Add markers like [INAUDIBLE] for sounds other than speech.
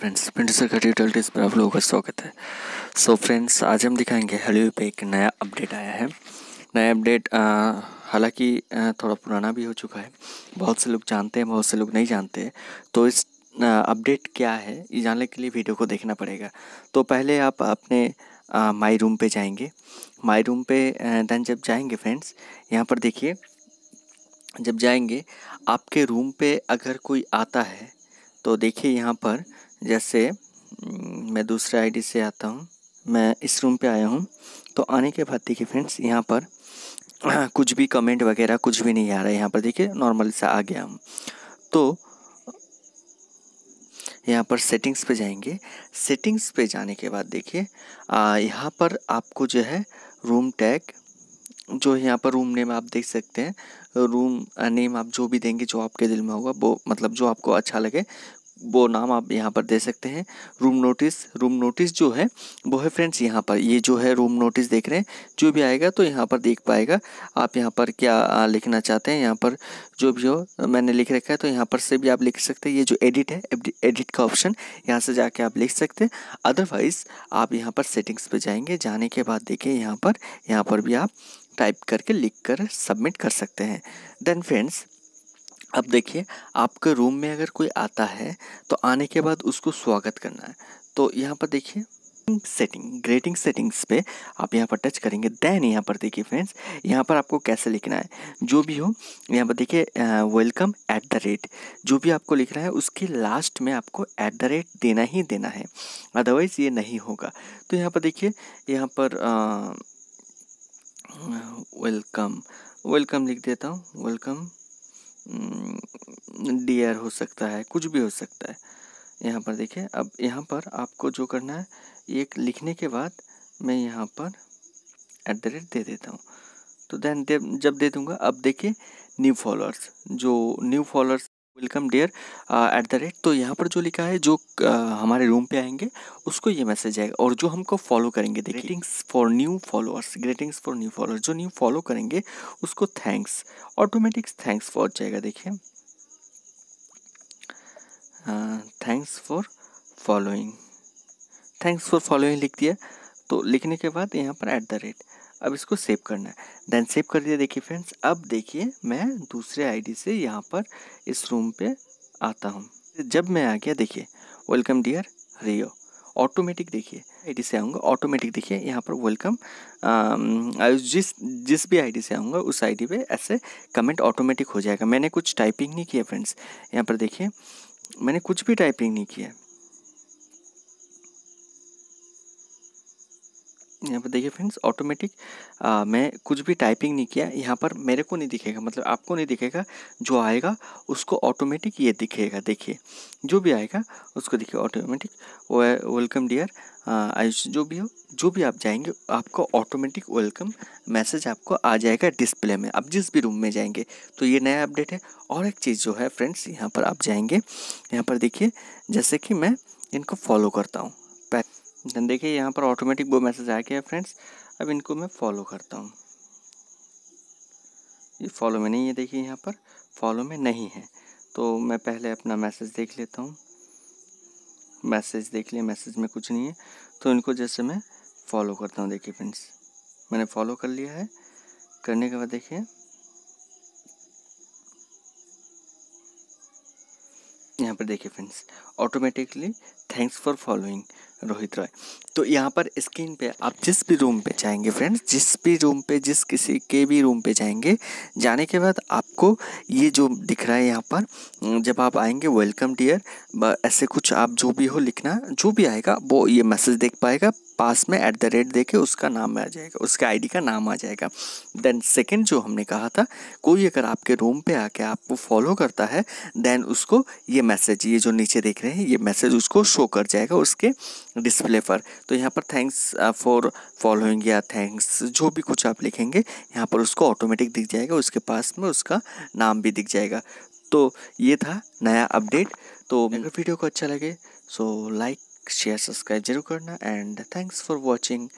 friends sir का सरकार test पर आप लोगों का स्वागत है सो so, फ्रेंड्स आज हम दिखाएंगे हेलो पे एक नया अपडेट आया है नया अपडेट हालांकि थोड़ा पुराना भी हो चुका है बहुत से लोग जानते हैं बहुत से लोग नहीं जानते हैं तो इस अपडेट क्या है ये जानने के लिए वीडियो को देखना पड़ेगा तो पहले आप अपने माई रूम पर जाएंगे माई रूम पर देन जब जाएंगे फ्रेंड्स यहाँ पर देखिए जब जाएंगे आपके रूम पर अगर कोई आता है तो देखिए यहाँ पर जैसे मैं दूसरे आईडी से आता हूँ मैं इस रूम पे आया हूँ तो आने के बाद देखिए फ्रेंड्स यहाँ पर [CLEARS THROAT] कुछ भी कमेंट वगैरह कुछ भी नहीं आ रहा है यहाँ पर देखिए नॉर्मल सा आ गया हूँ तो यहाँ पर सेटिंग्स पे जाएंगे सेटिंग्स पे जाने के बाद देखिए यहाँ पर आपको जो है रूम टैग जो यहाँ पर रूम नेम आप देख सकते हैं रूम नेम आप जो भी देंगे जो आपके दिल में होगा वो मतलब जो आपको अच्छा लगे वो नाम आप यहाँ पर दे सकते हैं रूम नोटिस रूम नोटिस जो है वो है फ्रेंड्स यहाँ पर ये जो है रूम नोटिस देख रहे हैं जो भी आएगा तो यहाँ पर देख पाएगा आप यहाँ पर क्या लिखना चाहते हैं यहाँ पर जो भी हो मैंने लिख रखा है तो यहाँ पर से भी आप लिख सकते हैं ये जो एडिट है एडिट का ऑप्शन यहाँ से जाके आप लिख सकते हैं अदरवाइज़ आप यहाँ पर सेटिंग्स पर जाएंगे जाने के बाद देखें यहाँ पर यहाँ पर भी आप टाइप करके लिख कर सबमिट कर सकते हैं देन फ्रेंड्स अब देखिए आपके रूम में अगर कोई आता है तो आने के बाद उसको स्वागत करना है तो यहाँ पर देखिए सेटिंग ग्रेटिंग सेटिंग्स पे आप यहाँ पर टच करेंगे देन यहाँ पर देखिए फ्रेंड्स यहाँ पर आपको कैसे लिखना है जो भी हो यहाँ पर देखिए वेलकम एट द रेट जो भी आपको लिखना है उसके लास्ट में आपको एट द रेट देना ही देना है अदरवाइज़ ये नहीं होगा तो यहाँ पर देखिए यहाँ पर वेलकम वेलकम लिख देता हूँ वेलकम डियर हम्म, हो सकता है कुछ भी हो सकता है यहाँ पर देखिए अब यहाँ पर आपको जो करना है एक लिखने के बाद मैं यहाँ पर एट द रेट दे देता हूँ तो देन दे, जब दे दूँगा अब देखिए न्यू फॉलोअर्स जो new followers welcome dear at the rate तो यहाँ पर जो लिखा है जो uh, हमारे रूम पे आएंगे उसको ये मैसेज आएगा और जो हमको फॉलो करेंगे greetings for new followers greetings for new followers जो न्यू फॉलो करेंगे उसको थैंक्स ऑटोमेटिक थैंक्स फॉर जाएगा देखिए thanks for following thanks for following लिख दिया तो लिखने के बाद यहाँ पर एट द रेट अब इसको सेव करना है देन सेव कर दिया देखिए फ्रेंड्स अब देखिए मैं दूसरे आईडी से यहाँ पर इस रूम पे आता हूँ जब मैं आ गया देखिए वेलकम डियर रियो ऑटोमेटिक देखिए आईडी से आऊँगा ऑटोमेटिक देखिए यहाँ पर वेलकम जिस जिस भी आईडी से आऊँगा उस आईडी पे ऐसे कमेंट ऑटोमेटिक हो जाएगा मैंने कुछ टाइपिंग नहीं किया फ्रेंड्स यहाँ पर देखिए मैंने कुछ भी टाइपिंग नहीं किया यहाँ पर देखिए फ्रेंड्स ऑटोमेटिक मैं कुछ भी टाइपिंग नहीं किया यहाँ पर मेरे को नहीं दिखेगा मतलब आपको नहीं दिखेगा जो आएगा उसको ऑटोमेटिक ये दिखेगा देखिए जो भी आएगा उसको देखिए ऑटोमेटिक वेलकम डियर आयुष जो भी हो जो भी आप जाएंगे आपको ऑटोमेटिक वेलकम मैसेज आपको आ जाएगा डिस्प्ले में आप जिस भी रूम में जाएंगे तो ये नया अपडेट है और एक चीज़ जो है फ्रेंड्स यहाँ पर आप जाएंगे यहाँ पर देखिए जैसे कि मैं इनको फॉलो करता हूँ देन देखिए यहाँ पर ऑटोमेटिक वो मैसेज आ गया फ्रेंड्स अब इनको मैं फॉलो करता हूँ ये फॉलो में नहीं है देखिए यहाँ पर फॉलो में नहीं है तो मैं पहले अपना मैसेज देख लेता हूँ मैसेज देख लिया मैसेज में कुछ नहीं है तो इनको जैसे मैं फॉलो करता हूँ देखिए फ्रेंड्स मैंने फॉलो कर लिया है करने के बाद देखिए यहाँ पर देखिए friends automatically thanks for following Rohit Roy तो यहाँ पर स्क्रीन पे आप जिस भी रूम पे जाएंगे फ्रेंड्स जिस भी रूम पे जिस किसी के भी रूम पे जाएंगे जाने के बाद आपको ये जो दिख रहा है यहाँ पर जब आप आएंगे वेलकम डियर ऐसे कुछ आप जो भी हो लिखना जो भी आएगा वो ये मैसेज देख पाएगा पास में एट द रेट दे के उसका नाम आ जाएगा उसके आईडी का नाम आ जाएगा देन सेकंड जो हमने कहा था कोई अगर आपके रूम पे आके आपको फॉलो करता है देन उसको ये मैसेज ये जो नीचे देख रहे हैं ये मैसेज उसको शो कर जाएगा उसके डिस्प्ले पर तो यहाँ पर थैंक्स फॉर फॉलोइंग या थैंक्स जो भी कुछ आप लिखेंगे यहाँ पर उसको ऑटोमेटिक दिख जाएगा उसके पास में उसका नाम भी दिख जाएगा तो ये था नया अपडेट तो अगर वीडियो को अच्छा लगे सो लाइक शेयर सब्सक्राइब जरूर करना एंड थैंक्स फॉर वॉचिंग